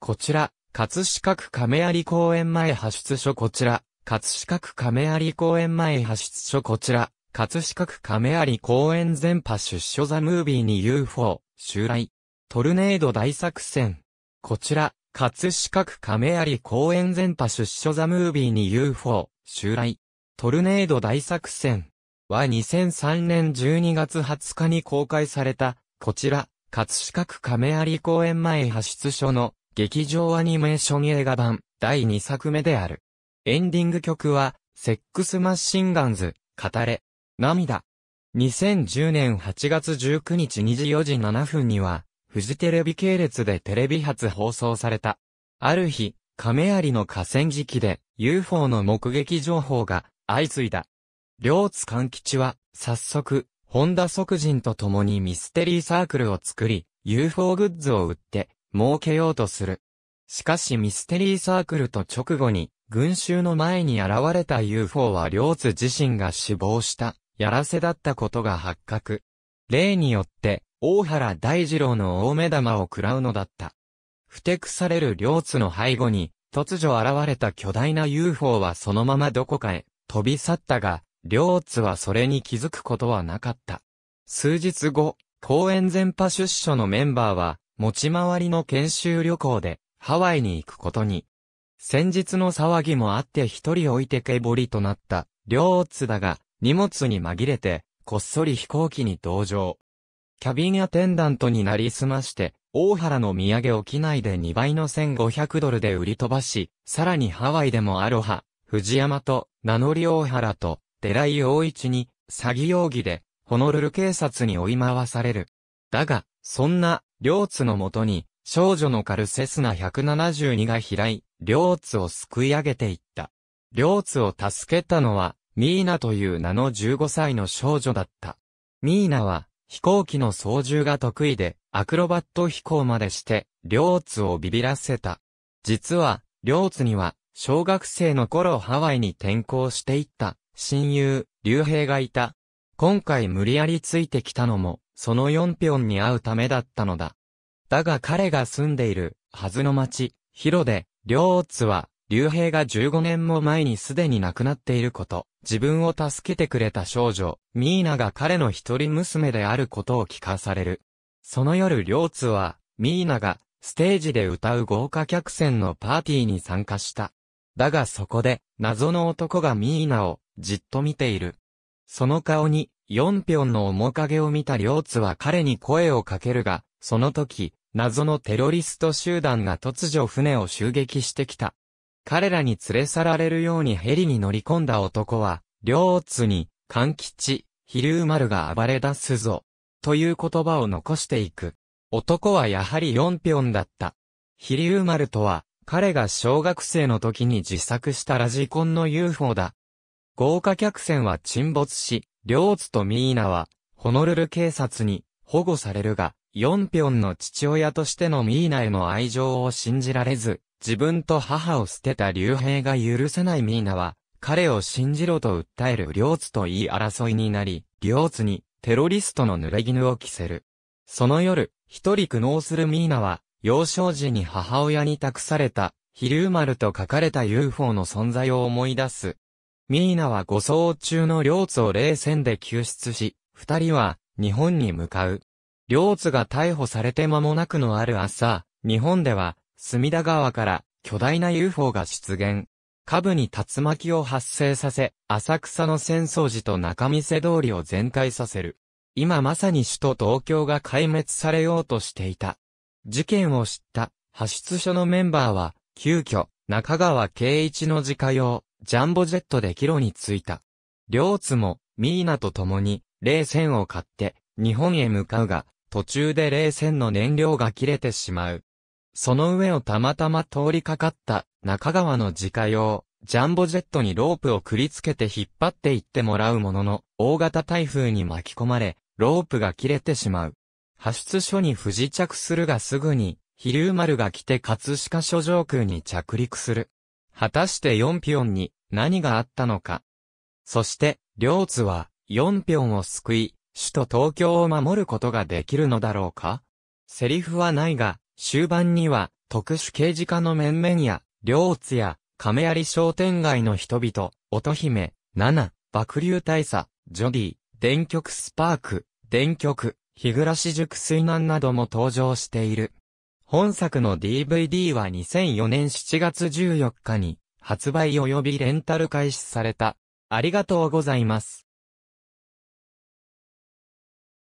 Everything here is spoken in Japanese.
こちら、葛飾区亀有公園前派出所こちら、葛飾区亀有公園前派出所こちら、葛飾区亀有公園前派出所ザムービーに UFO、襲来。トルネード大作戦。こちら、葛飾区亀有公園前派出所ザムービーに UFO、襲来。トルネード大作戦。は2003年12月20日に公開された、こちら、葛飾区亀有公園前派出所の劇場アニメーション映画版第2作目である。エンディング曲は、セックスマッシンガンズ、語れ、涙。2010年8月19日2時4時7分には、フジテレビ系列でテレビ初放送された。ある日、亀有の河川敷で UFO の目撃情報が相次いだ。両津勘吉は、早速、本田即人と共にミステリーサークルを作り、UFO グッズを売って、設けようとする。しかしミステリーサークルと直後に、群衆の前に現れた UFO は両津自身が死亡した、やらせだったことが発覚。例によって、大原大二郎の大目玉を喰らうのだった。ふてくされる両津の背後に、突如現れた巨大な UFO はそのままどこかへ飛び去ったが、両津はそれに気づくことはなかった。数日後、公演前派出所のメンバーは、持ち回りの研修旅行でハワイに行くことに。先日の騒ぎもあって一人置いてけぼりとなった、両オッズだが、荷物に紛れて、こっそり飛行機に同乗。キャビンアテンダントになりすまして、大原の土産を機内で2倍の1500ドルで売り飛ばし、さらにハワイでもアロハ、藤山と、名乗り大原と、寺井大一に、詐欺容疑で、ホノルル警察に追い回される。だが、そんな、両津のもとに、少女のカルセスナ172が開い、両津を救い上げていった。両津を助けたのは、ミーナという名の15歳の少女だった。ミーナは、飛行機の操縦が得意で、アクロバット飛行までして、両津をビビらせた。実は、両津には、小学生の頃ハワイに転校していった、親友、竜兵がいた。今回無理やりついてきたのも、そのヨンピョンに会うためだったのだ。だが彼が住んでいる、はずの町、ヒロで、両オッは、竜兵が15年も前にすでに亡くなっていること、自分を助けてくれた少女、ミーナが彼の一人娘であることを聞かされる。その夜両津は、ミーナが、ステージで歌う豪華客船のパーティーに参加した。だがそこで、謎の男がミーナを、じっと見ている。その顔に、四ンの面影を見た両津は彼に声をかけるが、その時、謎のテロリスト集団が突如船を襲撃してきた。彼らに連れ去られるようにヘリに乗り込んだ男は、両津に、勘吉、飛竜丸が暴れ出すぞ。という言葉を残していく。男はやはり四ンだった。飛竜丸とは、彼が小学生の時に自作したラジコンの UFO だ。豪華客船は沈没し、両津とミーナは、ホノルル警察に保護されるが、ヨンピョンの父親としてのミーナへの愛情を信じられず、自分と母を捨てた竜兵が許せないミーナは、彼を信じろと訴える両津といい争いになり、両津にテロリストの濡れ衣を着せる。その夜、一人苦悩するミーナは、幼少時に母親に託された、飛竜丸と書かれた UFO の存在を思い出す。ミーナは護送中の両津を冷戦で救出し、二人は日本に向かう。両津が逮捕されて間もなくのある朝、日本では隅田川から巨大な UFO が出現。下部に竜巻を発生させ、浅草の浅草寺と中見世通りを全開させる。今まさに首都東京が壊滅されようとしていた。事件を知った派出所のメンバーは、急遽、中川圭一の自家用、ジャンボジェットで帰路に着いた。両津も、ミーナと共に、冷戦を買って、日本へ向かうが、途中で冷戦の燃料が切れてしまう。その上をたまたま通りかかった、中川の自家用、ジャンボジェットにロープをくりつけて引っ張っていってもらうものの、大型台風に巻き込まれ、ロープが切れてしまう。発出所に不時着するがすぐに、飛竜丸が来て葛飾諸上空に着陸する。果たしてンピョンに何があったのか。そして、両津はンピョンを救い、首都東京を守ることができるのだろうかセリフはないが、終盤には特殊刑事課の面々や、両津や、亀有商店街の人々、乙姫、七、爆流大佐、ジョディ、電極スパーク、電極、日暮らし熟水難なども登場している。本作の DVD は2004年7月14日に発売及びレンタル開始された。ありがとうございます。